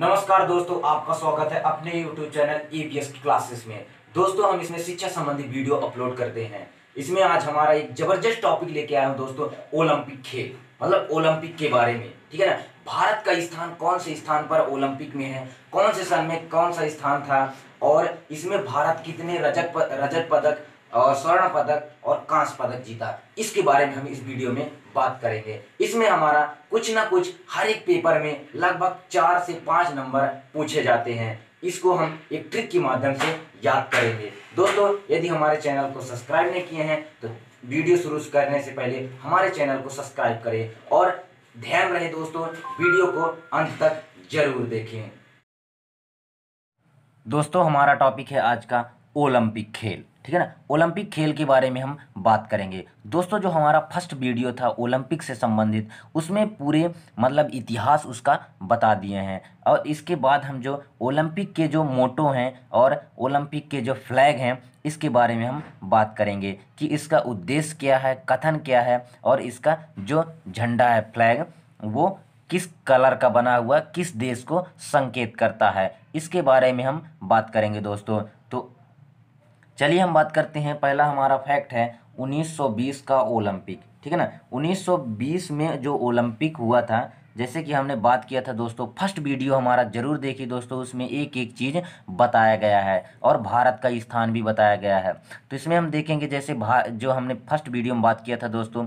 नमस्कार दोस्तों आपका स्वागत है अपने YouTube चैनल EBS क्लासेस में दोस्तों हम इसमें शिक्षा संबंधी वीडियो अपलोड करते हैं इसमें आज हमारा एक जबरदस्त टॉपिक लेके आया हूँ दोस्तों ओलंपिक खेल मतलब ओलंपिक के बारे में ठीक है ना भारत का स्थान कौन से स्थान पर ओलंपिक में है कौन से सन में कौन सा स्थान था और इसमें भारत कितने रजत रजत पदक और स्वर्ण पदक और कांस पदक जीता इसके बारे में हम इस वीडियो में बात करेंगे इसमें हमारा कुछ ना कुछ हर एक पेपर में लगभग चार से पाँच नंबर पूछे जाते हैं इसको हम एक ट्रिक के माध्यम से याद करेंगे दोस्तों यदि हमारे चैनल को सब्सक्राइब नहीं किए हैं तो वीडियो शुरू करने से पहले हमारे चैनल को सब्सक्राइब करें और ध्यान रहे दोस्तों वीडियो को अंत तक जरूर देखें दोस्तों हमारा टॉपिक है आज का ओलंपिक खेल ठीक है ना ओलंपिक खेल के बारे में हम बात करेंगे दोस्तों जो हमारा फर्स्ट वीडियो था ओलंपिक से संबंधित उसमें पूरे मतलब इतिहास उसका बता दिए हैं और इसके बाद हम जो ओलंपिक के जो मोटो हैं और ओलंपिक के जो फ्लैग हैं इसके बारे में हम बात करेंगे कि इसका उद्देश्य क्या है कथन क्या है और इसका जो झंडा है फ्लैग वो किस कलर का बना हुआ किस देश को संकेत करता है इसके बारे में हम बात करेंगे दोस्तों तो चलिए हम बात करते हैं पहला हमारा फैक्ट है 1920 का ओलंपिक ठीक है ना 1920 में जो ओलंपिक हुआ था जैसे कि हमने बात किया था दोस्तों फर्स्ट वीडियो हमारा जरूर देखिए दोस्तों उसमें एक एक चीज़ बताया गया है और भारत का स्थान भी बताया गया है तो इसमें हम देखेंगे जैसे भा जो हमने फर्स्ट वीडियो में बात किया था दोस्तों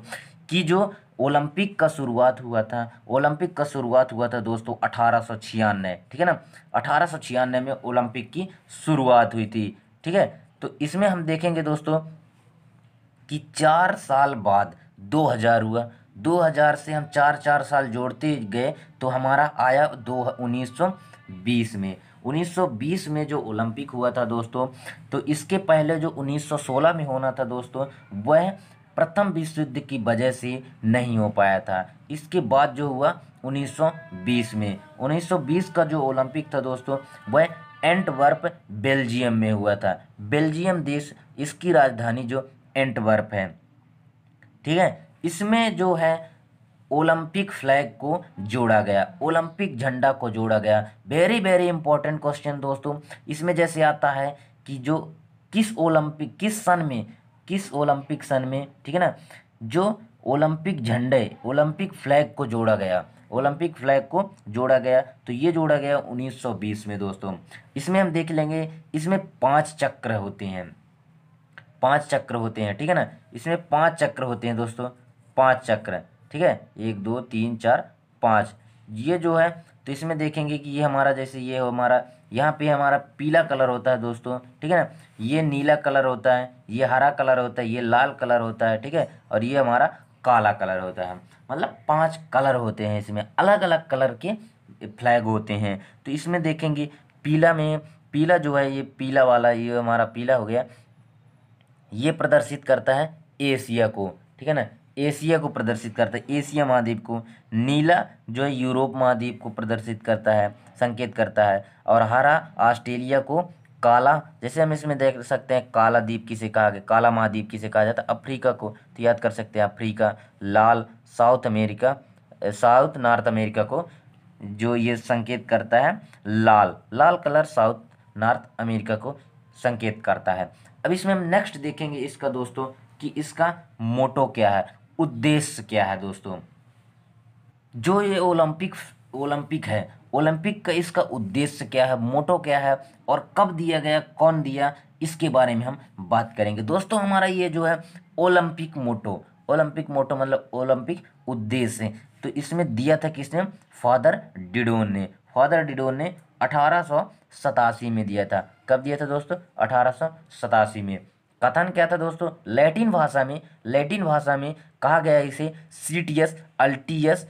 कि जो ओलंपिक का शुरुआत हुआ था ओलंपिक का शुरुआत हुआ था दोस्तों अठारह ठीक है ना अठारह में ओलंपिक की शुरुआत हुई थी ठीक है तो इसमें हम देखेंगे दोस्तों कि चार साल बाद दो हज़ार हुआ दो हज़ार से हम चार चार साल जोड़ते गए तो हमारा आया दो उन्नीस सौ बीस में 1920 में जो ओलंपिक हुआ था दोस्तों तो इसके पहले जो 1916 में होना था दोस्तों वह प्रथम विश्व युद्ध की वजह से नहीं हो पाया था इसके बाद जो हुआ 1920 में 1920 का जो ओलंपिक था दोस्तों वह एंटवर्प बेल्जियम में हुआ था बेल्जियम देश इसकी राजधानी जो एंटवर्प है ठीक है इसमें जो है ओलंपिक फ्लैग को जोड़ा गया ओलंपिक झंडा को जोड़ा गया वेरी वेरी इंपॉर्टेंट क्वेश्चन दोस्तों इसमें जैसे आता है कि जो किस ओलंपिक किस सन में किस ओलंपिक सन में ठीक है ना जो ओलंपिक झंडे ओलंपिक फ्लैग को जोड़ा गया ओलंपिक फ्लैग को जोड़ा गया तो ये जोड़ा गया 1920 में दोस्तों इसमें हम देख लेंगे इसमें पाँच चक्र होते हैं पाँच चक्र होते हैं ठीक है ना इसमें पाँच चक्र होते हैं दोस्तों पाँच चक्र ठीक है एक दो तीन चार पाँच ये जो है तो इसमें देखेंगे कि ये हमारा जैसे ये हो हमारा यहाँ पे हमारा पीला कलर होता है दोस्तों ठीक है ना ये नीला कलर होता है ये हरा कलर होता है ये लाल कलर होता है ठीक है और ये हमारा काला कलर होता है मतलब पांच कलर होते हैं इसमें अलग अलग कलर के फ्लैग होते हैं तो इसमें देखेंगे पीला में पीला जो है ये पीला वाला ये हमारा पीला हो गया ये प्रदर्शित करता है एशिया को ठीक है ना एशिया को प्रदर्शित करता है एशिया महाद्वीप को नीला जो है यूरोप महाद्वीप को प्रदर्शित करता है संकेत करता है और हरा ऑस्ट्रेलिया को काला जैसे हम इसमें देख सकते हैं काला द्वीप किसे कहा गया काला महाद्वीप किसे कहा जाता है अफ्रीका को तो याद कर सकते हैं अफ्रीका लाल South America South North America को जो ये संकेत करता है लाल लाल कलर साउथ नॉर्थ अमेरिका को संकेत करता है अब इसमें हम नेक्स्ट देखेंगे इसका दोस्तों कि इसका मोटो क्या है उद्देश्य क्या है दोस्तों जो ये ओलंपिक ओलंपिक है ओलंपिक का इसका उद्देश्य क्या है मोटो क्या है और कब दिया गया कौन दिया इसके बारे में हम बात करेंगे दोस्तों हमारा ये जो है ओलंपिक मोटो ओलंपिक मोटो मतलब ओलंपिक उद्देश्य तो इसमें दिया था किसने फादर डिडोन ने फादर डिडोन ने अठारह में दिया था कब दिया था दोस्तों अठारह में कथन क्या था दोस्तों लैटिन भाषा में लैटिन भाषा में कहा गया इसे सीटीएस अल्टीएस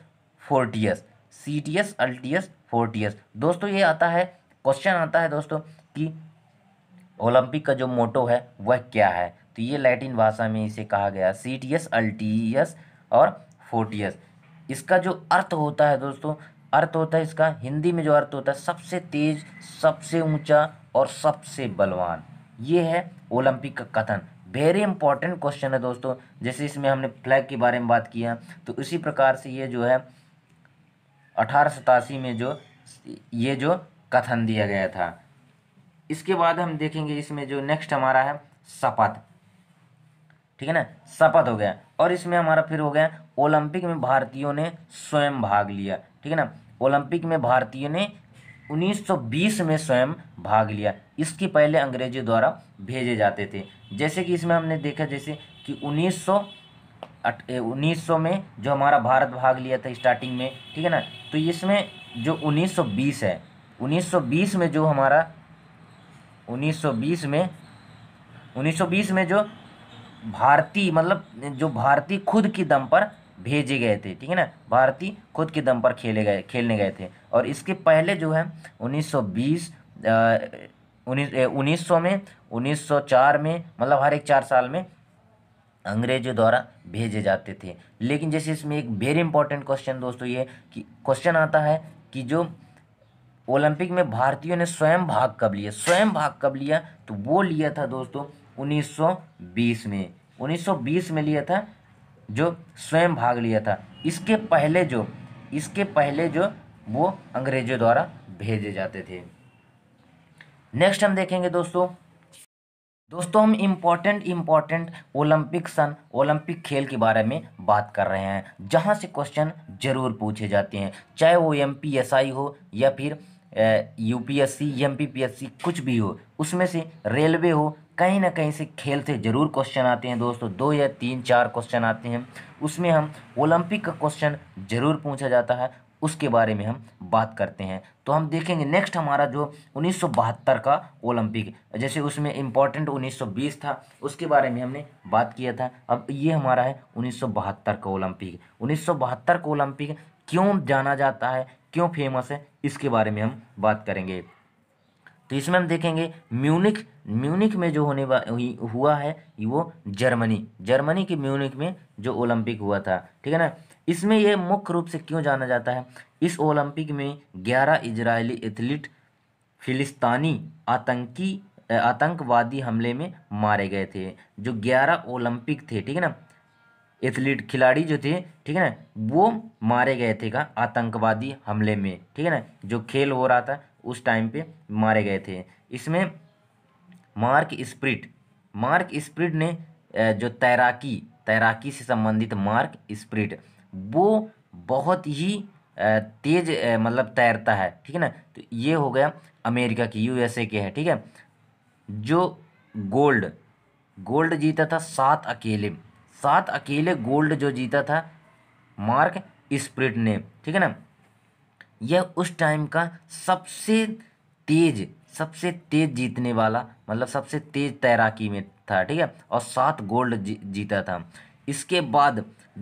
फोर्टियस सीटीएस अल्टीएस फोर टीयर्स दोस्तों ये आता है क्वेश्चन आता है दोस्तों कि ओलंपिक का जो मोटो है वह क्या है तो ये लैटिन भाषा में इसे कहा गया सी टी एस अल्टीयस और फोर्टियस इसका जो अर्थ होता है दोस्तों अर्थ होता है इसका हिंदी में जो अर्थ होता है सबसे तेज सबसे ऊंचा और सबसे बलवान ये है ओलंपिक का कथन वेरी इंपॉर्टेंट क्वेश्चन है दोस्तों जैसे इसमें हमने फ्लैग के बारे में बात किया तो इसी प्रकार से ये जो है अठारह में जो ये जो कथन दिया गया था इसके बाद हम देखेंगे इसमें जो नेक्स्ट हमारा है शपथ ठीक है ना शपथ हो गया और इसमें हमारा फिर हो गया ओलंपिक में भारतीयों ने स्वयं भाग लिया ठीक है ना ओलंपिक में भारतीयों ने 1920 में स्वयं भाग लिया इसके पहले अंग्रेजों द्वारा भेजे जाते थे जैसे कि इसमें हमने देखा जैसे कि 1900 उन्नीस में जो हमारा भारत भाग लिया था स्टार्टिंग में ठीक है ना तो इसमें जो 1920 है 1920 में जो हमारा 1920 में 1920 में जो भारतीय मतलब जो भारतीय खुद के दम पर भेजे गए थे ठीक है ना भारतीय खुद के दम पर खेले गए खेलने गए थे और इसके पहले जो है 1920 उन्नीस उन्नीस सौ में 1904 में मतलब हर एक चार साल में अंग्रेजों द्वारा भेजे जाते थे लेकिन जैसे इसमें एक वेरी इंपॉर्टेंट क्वेश्चन दोस्तों ये कि क्वेश्चन आता है कि जो ओलंपिक में भारतीयों ने स्वयं भाग कब लिया स्वयं भाग कब लिया तो वो लिया था दोस्तों 1920 में 1920 में लिया था जो स्वयं भाग लिया था इसके पहले जो इसके पहले जो वो अंग्रेजों द्वारा भेजे जाते थे नेक्स्ट हम देखेंगे दोस्तों दोस्तों हम इम्पॉर्टेंट इम्पॉर्टेंट ओलंपिक सन ओलंपिक खेल के बारे में बात कर रहे हैं जहाँ से क्वेश्चन जरूर पूछे जाते हैं चाहे वो एम पी एस आई हो या फिर U P S C M P P S C कुछ भी हो उसमें से रेलवे हो कहीं ना कहीं से खेल से ज़रूर क्वेश्चन आते हैं दोस्तों दो या तीन चार क्वेश्चन आते हैं उसमें हम ओलंपिक का क्वेश्चन ज़रूर पूछा जाता है उसके बारे में हम बात करते हैं तो हम देखेंगे नेक्स्ट हमारा जो उन्नीस का ओलंपिक जैसे उसमें इम्पॉर्टेंट 1920 था उसके बारे में हमने बात किया था अब ये हमारा है उन्नीस का ओलंपिक उन्नीस का ओलंपिक क्यों जाना जाता है क्यों फेमस है इसके बारे में हम बात करेंगे तो इसमें हम देखेंगे म्यूनिक म्यूनिक में जो होने हुआ है वो जर्मनी जर्मनी के म्यूनिक में जो ओलंपिक हुआ था ठीक है ना इसमें यह मुख्य रूप से क्यों जाना जाता है इस ओलंपिक में ग्यारह इजरायली एथलीट फिलिस्तानी आतंकी आतंकवादी हमले में मारे गए थे जो ग्यारह ओलंपिक थे ठीक है ना एथलीट खिलाड़ी जो थे ठीक है ना वो मारे गए थे का आतंकवादी हमले में ठीक है ना जो खेल हो रहा था उस टाइम पे मारे गए थे इसमें मार्क स्प्रिट मार्क स्प्रिट ने जो तैराकी तैराकी से संबंधित मार्क स्प्रिट वो बहुत ही तेज़ मतलब तैरता है ठीक है ना तो ये हो गया अमेरिका की यूएसए के है ठीक है जो गोल्ड गोल्ड जीता था सात अकेले सात अकेले गोल्ड जो जीता था मार्क स्प्रिट ने ठीक है ना यह उस टाइम का सबसे तेज सबसे तेज जीतने वाला मतलब सबसे तेज तैराकी में था ठीक है और सात गोल्ड जी, जीता था इसके बाद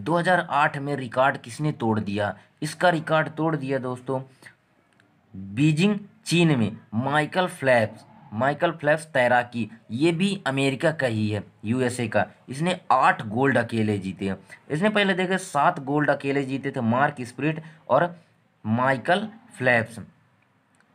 2008 में रिकॉर्ड किसने तोड़ दिया इसका रिकॉर्ड तोड़ दिया दोस्तों बीजिंग चीन में माइकल फ्लैप्स माइकल फ्लैप्स तैराकी ये भी अमेरिका का ही है यूएसए का इसने आठ गोल्ड अकेले जीते हैं इसने पहले देखे सात गोल्ड अकेले जीते थे मार्क स्प्रिट और माइकल फ्लैप्स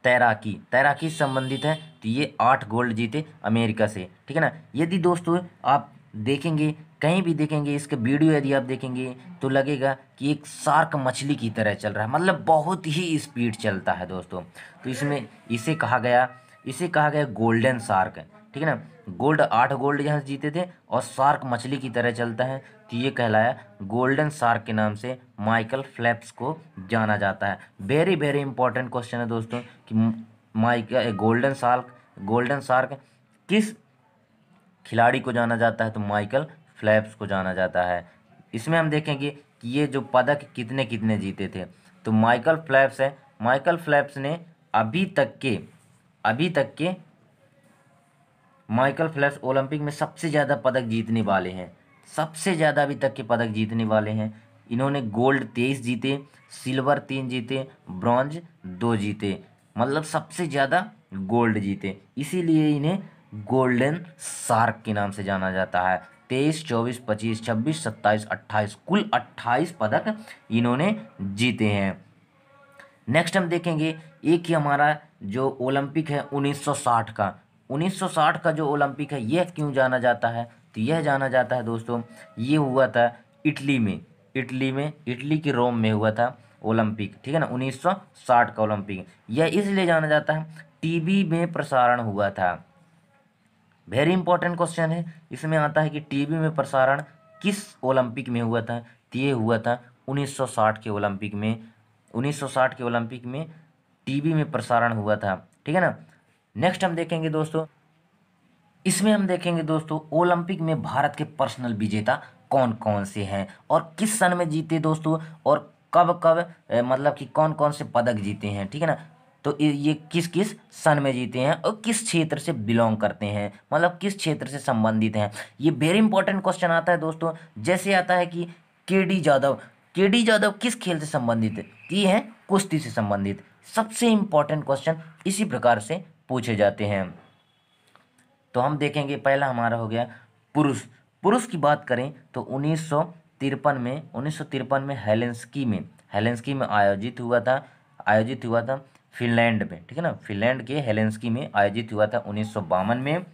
तैराकी तैराकी संबंधित है तो ये आठ गोल्ड जीते अमेरिका से ठीक है ना यदि दोस्तों आप देखेंगे कहीं भी देखेंगे इसका वीडियो यदि आप देखेंगे तो लगेगा कि एक सार्क मछली की तरह चल रहा है मतलब बहुत ही स्पीड चलता है दोस्तों तो इसमें इसे कहा गया इसे कहा गया गोल्डन सार्क ठीक है ना गोल्ड आठ गोल्ड यहाँ जीते थे और शार्क मछली की तरह चलता है तो ये कहलाया गोल्डन शार्क के नाम से माइकल फ्लैप्स को जाना जाता है वेरी वेरी इंपॉर्टेंट क्वेश्चन है दोस्तों कि Michael golden shark golden shark किस खिलाड़ी को जाना जाता है तो माइकल फ्लैप्स को जाना जाता है इसमें हम देखेंगे कि ये जो पदक कितने कितने जीते थे तो माइकल फ्लैप्स है माइकल फ्लैप्स ने अभी तक के अभी तक के माइकल फ्लैप्स ओलंपिक में सबसे ज़्यादा पदक जीतने वाले हैं सबसे ज़्यादा अभी तक के पदक जीतने वाले हैं इन्होंने गोल्ड तेईस जीते सिल्वर तीन जीते ब्रॉन्ज दो जीते मतलब सबसे ज़्यादा गोल्ड जीते इसीलिए इन्हें गोल्डन शार्क के नाम से जाना जाता है तेईस चौबीस पच्चीस छब्बीस सत्ताईस अट्ठाईस कुल अट्ठाईस पदक इन्होंने जीते हैं नेक्स्ट हम देखेंगे एक ही हमारा जो ओलंपिक है 1960 का 1960 का जो ओलंपिक है यह क्यों जाना जाता है तो यह जाना जाता है दोस्तों ये हुआ था इटली में इटली में इटली के रोम में हुआ था ओलंपिक ठीक है ना 1960 का ओलंपिक यह इसलिए जाना जाता है टीवी में प्रसारण हुआ था वेरी इंपॉर्टेंट क्वेश्चन है इसमें आता है कि टीवी में प्रसारण किस ओलंपिक में हुआ था ये हुआ था 1960 के ओलंपिक में 1960 के ओलंपिक में टीवी में प्रसारण हुआ था ठीक है ना नेक्स्ट हम देखेंगे दोस्तों इसमें हम देखेंगे दोस्तों ओलंपिक में भारत के पर्सनल विजेता कौन कौन से हैं और किस सन में जीते दोस्तों और कब कब मतलब कि कौन कौन से पदक जीते हैं ठीक है ना तो ये किस किस सन में जीते हैं और किस क्षेत्र से बिलोंग करते हैं मतलब किस क्षेत्र से संबंधित हैं ये वेरी इंपॉर्टेंट क्वेश्चन आता है दोस्तों जैसे आता है कि के डी यादव के डी यादव किस खेल से संबंधित है ये हैं कुश्ती से संबंधित सबसे इंपॉर्टेंट क्वेश्चन इसी प्रकार से पूछे जाते हैं तो हम देखेंगे पहला हमारा हो गया पुरुष पुरुष की बात करें तो उन्नीस में उन्नीस में हेलेंस्की में हेलेंस्की में आयोजित हुआ था आयोजित हुआ था फिनलैंड में ठीक है ना फिनलैंड के हेलेंस्की में आयोजित हुआ था उन्नीस में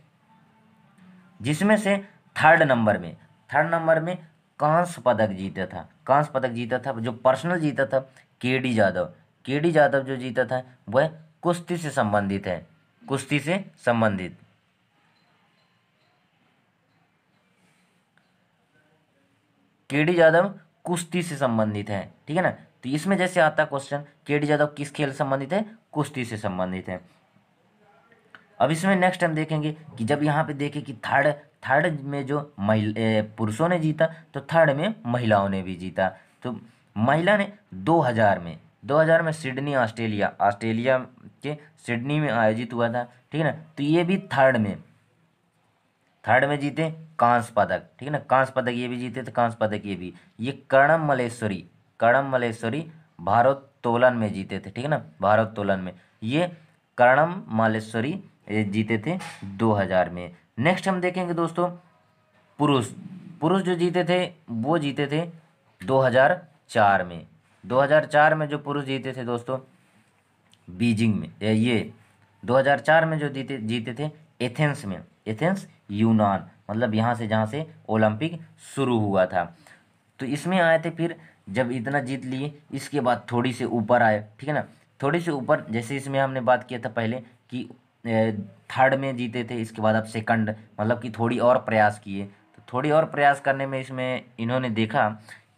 जिसमें से थर्ड नंबर में थर्ड नंबर में कांस पदक जीता था कांस पदक जीता था जो पर्सनल जीता था के डी यादव के डी यादव जो जीता था वह कुश्ती से संबंधित है कुश्ती से संबंधित के डी यादव कुश्ती से संबंधित है ठीक है ना तो इसमें जैसे आता क्वेश्चन के डी यादव किस खेल संबंधित है कुश्ती से संबंधित है अब इसमें नेक्स्ट हम देखेंगे कि जब यहाँ पे देखें कि थर्ड थर्ड में जो महिला पुरुषों ने जीता तो थर्ड में महिलाओं ने भी जीता तो महिला ने 2000 में 2000 में सिडनी ऑस्ट्रेलिया ऑस्ट्रेलिया के सिडनी में आयोजित हुआ था ठीक है ना तो ये भी थर्ड में थर्ड में जीते कांस पदक ठीक है ना कांस पदक ये भी जीते तो कांस पदक ये भी ये कर्णम मलेश्वरी कर्णम मलेश्वरी भारोत्तोलन में जीते थे ठीक है ना भारोत्तोलन में ये कर्णम मलेश्वरी जीते थे 2000 में नेक्स्ट हम देखेंगे दोस्तों पुरुष पुरुष जो जीते थे वो जीते थे 2004 में 2004 में जो पुरुष जीते थे दोस्तों बीजिंग में ये 2004 में जो जीते जीते थे एथेंस में एथेंस यूनान मतलब यहाँ से जहाँ से ओलंपिक शुरू हुआ था तो इसमें आए थे फिर जब इतना जीत लिए इसके बाद थोड़ी से ऊपर आए ठीक है ना थोड़ी से ऊपर जैसे इसमें हमने बात किया था पहले कि थर्ड में जीते थे इसके बाद अब सेकंड मतलब कि थोड़ी और प्रयास किए तो थोड़ी और प्रयास करने में इसमें इन्होंने देखा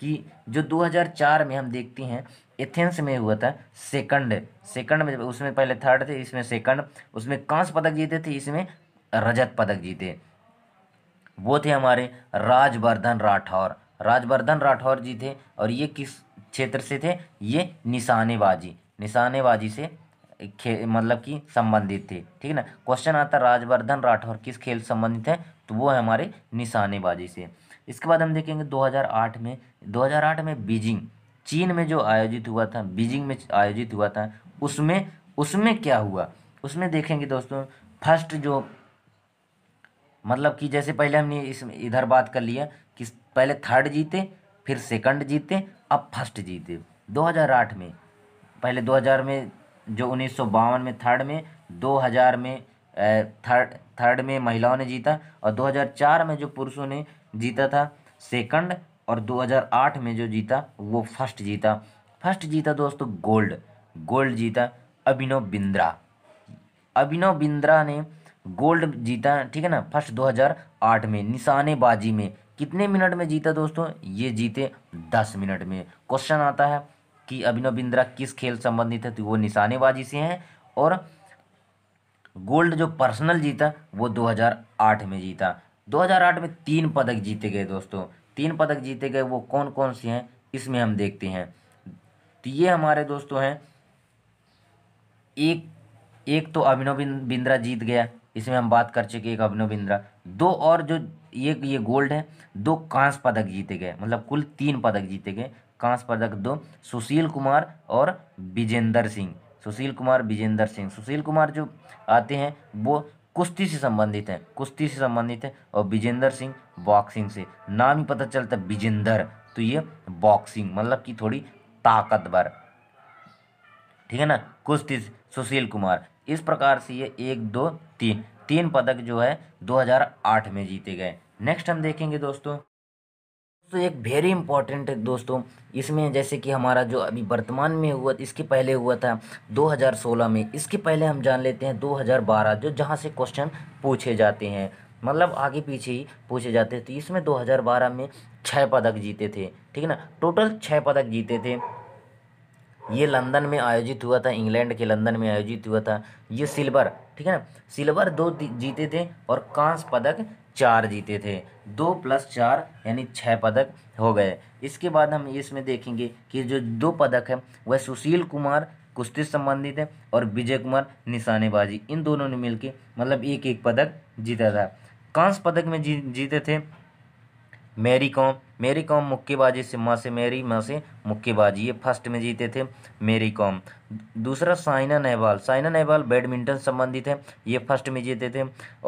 कि जो 2004 में हम देखते हैं एथेंस में हुआ था सेकंड सेकंड में उसमें पहले थर्ड थे इसमें सेकंड उसमें कांस पदक जीते थे इसमें रजत पदक जीते वो थे हमारे राजवर्धन राठौर राजवर्धन राठौर जी थे और ये किस क्षेत्र से थे ये निशानेबाजी निशानेबाजी से खे मतलब कि संबंधित थे ठीक है ना क्वेश्चन आता है राजवर्धन राठौर किस खेल से संबंधित है तो वो है हमारे निशानेबाजी से इसके बाद हम देखेंगे 2008 में 2008 में बीजिंग चीन में जो आयोजित हुआ था बीजिंग में आयोजित हुआ था उसमें उसमें क्या हुआ उसमें देखेंगे दोस्तों फर्स्ट जो मतलब कि जैसे पहले हमने इस इधर बात कर लिया पहले थर्ड जीते फिर सेकंड जीते अब फर्स्ट जीते 2008 में पहले 2000 में जो उन्नीस में थर्ड में 2000 में थर्ड थर्ड में महिलाओं ने जीता और 2004 में जो पुरुषों ने जीता था सेकंड और 2008 में जो जीता वो फर्स्ट जीता फर्स्ट जीता दोस्तों गोल्ड गोल्ड जीता अभिनव बिंद्रा अभिनव बिंद्रा ने गोल्ड जीता ठीक है ना फर्स्ट 2008 में निशानेबाजी में कितने मिनट में जीता दोस्तों ये जीते दस मिनट में क्वेश्चन आता है कि अभिनव बिंद्रा किस खेल संबंधित है तो वो निशानेबाजी से हैं और गोल्ड जो पर्सनल जीता वो 2008 में जीता 2008 में तीन पदक जीते गए दोस्तों तीन पदक जीते गए वो कौन कौन से हैं इसमें हम देखते हैं तो ये हमारे दोस्तों हैं एक एक तो अभिनव बिंद्रा जीत गया इसमें हम बात कर चुके एक अभिनव बिंद्रा दो और जो एक ये गोल्ड है दो कांस्य पदक जीते गए मतलब कुल तीन पदक जीते गए कांस्य पदक दो सुशील कुमार और विजेंद्र सिंह सुशील कुमार विजेंद्र सिंह सुशील कुमार जो आते हैं वो कुश्ती से संबंधित हैं कुश्ती से संबंधित हैं और विजेंद्र सिंह बॉक्सिंग से नाम ही पता चलता है विजेंद्र तो ये बॉक्सिंग मतलब कि थोड़ी ताकतवर ठीक है ना कुश्ती सुशील कुमार इस प्रकार से ये एक दो तीन तीन पदक जो है 2008 में जीते गए नेक्स्ट हम देखेंगे दोस्तों तो एक वेरी इंपॉर्टेंट है दोस्तों इसमें जैसे कि हमारा जो अभी वर्तमान में हुआ इसके पहले हुआ था 2016 में इसके पहले हम जान लेते हैं 2012 जो जहां से क्वेश्चन पूछे जाते हैं मतलब आगे पीछे ही पूछे जाते तो इसमें 2012 में छः पदक जीते थे ठीक है ना टोटल छः पदक जीते थे ये लंदन में आयोजित हुआ था इंग्लैंड के लंदन में आयोजित हुआ था ये सिल्वर ठीक है ना सिल्वर दो जीते थे और कांस पदक चार जीते थे दो प्लस चार यानी छः पदक हो गए इसके बाद हम इसमें देखेंगे कि जो दो पदक है वह सुशील कुमार कुश्ती संबंधित है और विजय कुमार निशानेबाजी इन दोनों ने मिलकर मतलब एक एक पदक जीता था कांस पदक में जी जीते थे मेरी कॉम मेरी कॉम मुक्केबाजी से माँ से मेरी माँ से मुक्केबाजी ये फर्स्ट में जीते थे मेरी कॉम दूसरा साइना नेहवाल साइना नेहवाल बैडमिंटन संबंधित है ये फर्स्ट में जीते थे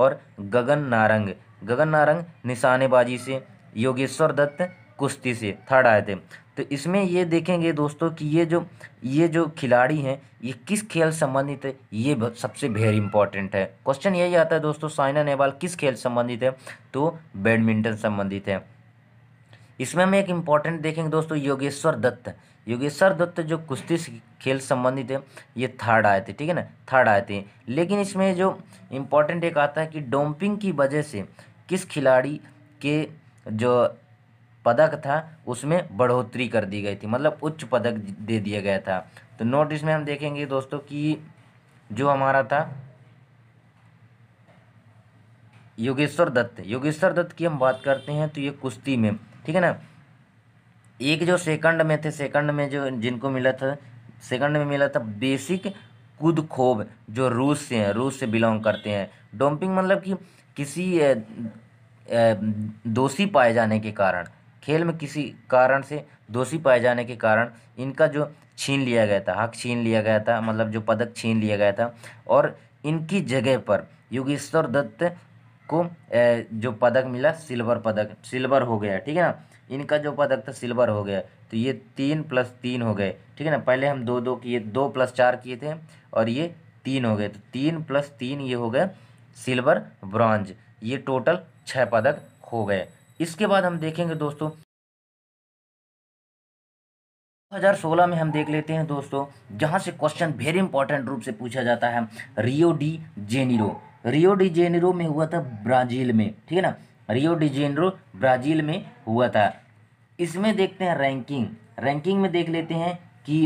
और गगन नारंग गगन नारंग निशानेबाजी से योगेश्वर दत्त कुश्ती से थर्ड आए थे तो इसमें ये देखेंगे दोस्तों कि ये जो ये जो खिलाड़ी हैं ये किस खेल संबंधित है ये सबसे वेरी इंपॉर्टेंट है क्वेश्चन यही आता है दोस्तों साइना नेहवाल किस खेल संबंधित है तो बैडमिंटन संबंधित है इसमें हम एक इम्पॉर्टेंट देखेंगे दोस्तों योगेश्वर दत्त योगेश्वर दत्त जो कुश्ती खेल संबंधित है ये थर्ड आए थे ठीक है ना थर्ड आए थे लेकिन इसमें जो इम्पॉर्टेंट एक आता है कि डोम्पिंग की वजह से किस खिलाड़ी के जो पदक था उसमें बढ़ोतरी कर दी गई थी मतलब उच्च पदक दे दिया गया था तो नोट इसमें हम देखेंगे दोस्तों कि जो हमारा था योगेश्वर दत्त योगेश्वर दत्त की हम बात करते हैं तो ये कुश्ती में ठीक है ना एक जो सेकंड में थे सेकंड में जो जिनको मिला था सेकंड में मिला था बेसिक कुद खोब जो रूस से हैं रूस से बिलोंग करते हैं डोम्पिंग मतलब कि किसी दोषी पाए जाने के कारण खेल में किसी कारण से दोषी पाए जाने के कारण इनका जो छीन लिया गया था हक छीन लिया गया था मतलब जो पदक छीन लिया गया था और इनकी जगह पर योगेश्वर दत्त को जो पदक मिला सिल्वर पदक सिल्वर हो गया ठीक है ना इनका जो पदक था सिल्वर हो गया तो ये तीन प्लस तीन हो गए ठीक है ना पहले हम दो दो किए दो प्लस चार किए थे और ये तीन हो गए तो तीन प्लस तीन ये हो गए सिल्वर ब्रॉन्ज ये टोटल छः पदक हो गए इसके बाद हम देखेंगे दोस्तों 2016 में हम देख लेते हैं दोस्तों जहां से क्वेश्चन वेरी इंपॉर्टेंट रूप से पूछा जाता है Rio de Janeiro Rio de Janeiro में हुआ था ब्राज़ील में ठीक है ना रियो डी जेनेरो ब्राज़ील में हुआ था इसमें देखते हैं रैंकिंग रैंकिंग में देख लेते हैं कि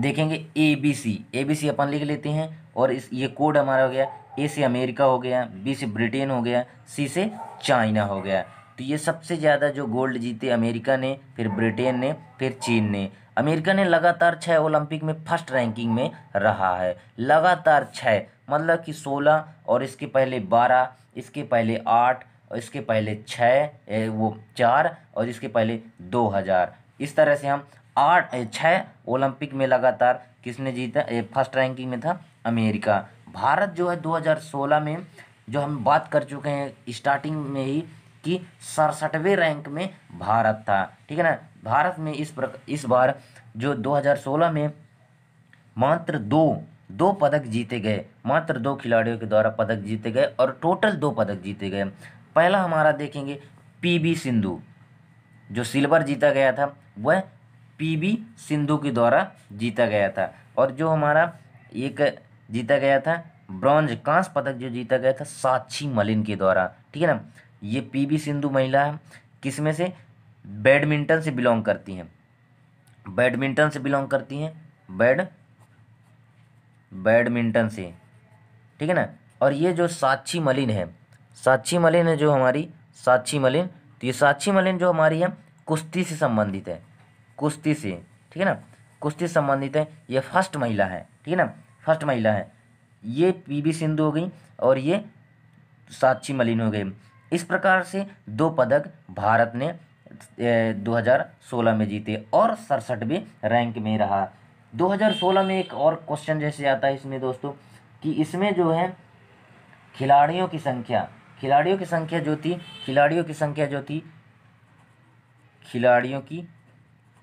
देखेंगे A B C A B C अपन लिख लेते हैं और इस ये कोड हमारा हो गया ए से अमेरिका हो गया बी से ब्रिटेन हो गया सी से चाइना हो गया तो ये सबसे ज़्यादा जो गोल्ड जीते अमेरिका ने फिर ब्रिटेन ने फिर चीन ने अमेरिका ने लगातार छः ओलंपिक में फर्स्ट रैंकिंग में रहा है लगातार छः मतलब कि सोलह और इसके पहले बारह इसके पहले आठ और इसके पहले छः वो चार और इसके पहले दो हज़ार इस तरह से हम आठ छः ओलंपिक में लगातार किसने जीता फर्स्ट रैंकिंग में था अमेरिका भारत जो है 2016 में जो हम बात कर चुके हैं स्टार्टिंग में ही कि सड़सठवें रैंक में भारत था ठीक है ना भारत में इस प्रकार इस बार जो 2016 में मात्र दो दो पदक जीते गए मात्र दो खिलाड़ियों के द्वारा पदक जीते गए और टोटल दो पदक जीते गए पहला हमारा देखेंगे पीवी सिंधु जो सिल्वर जीता गया था वह पीवी सिंधु के द्वारा जीता गया था और जो हमारा एक जीता गया था ब्रॉन्ज कांस पदक जो जीता गया था साक्षी मलिन के द्वारा ठीक है ना ये पीबी सिंधु महिला किस में से बैडमिंटन से बिलोंग करती हैं बैडमिंटन से बिलोंग करती हैं बैड बैडमिंटन से ठीक है ना और ये जो साक्षी मलिन है साक्षी मलिन है जो हमारी साक्षी मलिन तो ये साक्षी मलिन जो हमारी है कुश्ती से संबंधित है कुश्ती से ठीक है ना कुश्ती से संबंधित है ये फर्स्ट महिला है ठीक है ना फर्स्ट महिला है ये वी सिंधु हो गई और ये साक्षी मलिन हो गई इस प्रकार से दो पदक भारत ने 2016 में जीते और सड़सठवें रैंक में रहा 2016 में एक और क्वेश्चन जैसे आता है इसमें दोस्तों कि इसमें जो है खिलाड़ियों की संख्या खिलाड़ियों की संख्या जो थी खिलाड़ियों की संख्या जो थी खिलाड़ियों की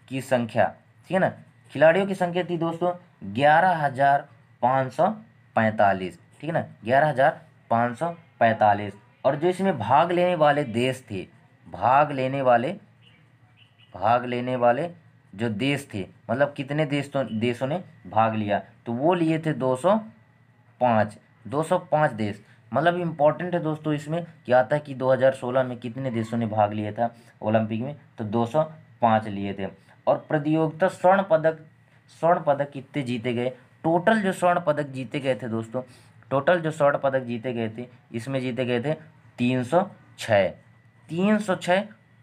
की संख्या ठीक है ना खिलाड़ियों की संख्या थी दोस्तों ग्यारह हज़ार पाँच सौ पैंतालीस ठीक है ना ग्यारह हज़ार पाँच सौ पैंतालीस और जो इसमें भाग लेने वाले देश थे भाग लेने वाले भाग लेने वाले जो देश थे मतलब कितने देश तो, देशों ने भाग लिया तो वो लिए थे 205 205 देश मतलब इम्पॉर्टेंट है दोस्तों इसमें क्या था कि 2016 में कितने देशों ने भाग लिया था ओलंपिक में तो 205 लिए थे और प्रतियोगिता स्वर्ण पदक स्वर्ण पदक कितने जीते गए टोटल जो स्वर्ण पदक जीते गए थे दोस्तों टोटल जो स्वर्ण पदक जीते गए थे इसमें जीते गए थे तीन सौ तीन सौ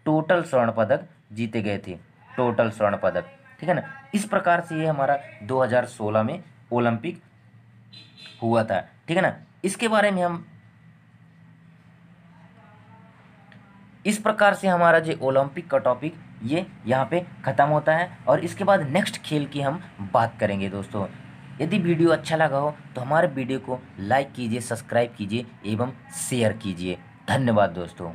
टोटल स्वर्ण पदक जीते गए थे टोटल स्वर्ण पदक ठीक है ना इस प्रकार से ये हमारा 2016 में ओलंपिक हुआ था ठीक है ना इसके बारे में हम इस प्रकार से हमारा जो ओलंपिक का टॉपिक ये यहाँ पे ख़त्म होता है और इसके बाद नेक्स्ट खेल की हम बात करेंगे दोस्तों यदि वीडियो अच्छा लगा हो तो हमारे वीडियो को लाइक कीजिए सब्सक्राइब कीजिए एवं शेयर कीजिए धन्यवाद दोस्तों